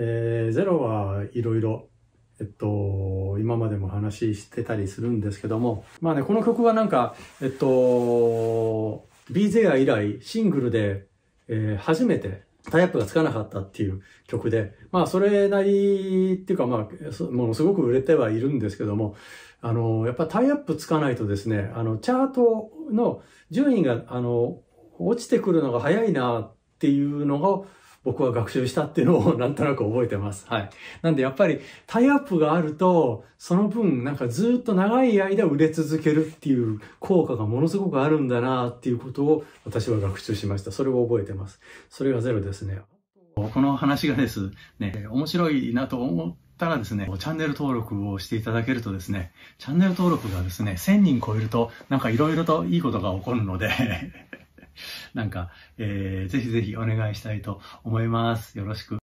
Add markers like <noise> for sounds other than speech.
えー、ゼロはいろいろ、えっと、今までも話してたりするんですけども、まあね、この曲はなんか、えっと、b ー以来シングルで、えー、初めてタイアップがつかなかったっていう曲で、まあそれなりっていうかまあ、ものすごく売れてはいるんですけども、あの、やっぱタイアップつかないとですね、あの、チャートの順位が、あの、落ちてくるのが早いなっていうのが、僕は学習したっていうのを <laughs> なんとなく覚えてます。はい。なんでやっぱりタイアップがあると、その分なんかずっと長い間売れ続けるっていう効果がものすごくあるんだなっていうことを私は学習しました。それを覚えてます。それがゼロですね。この話がですね、面白いなと思ったらですね、チャンネル登録をしていただけるとですね、チャンネル登録がですね、1000人超えると、なんかいろいろといいことが起こるのでなんか、えー、ぜひぜひお願いしたいと思います。よろしく。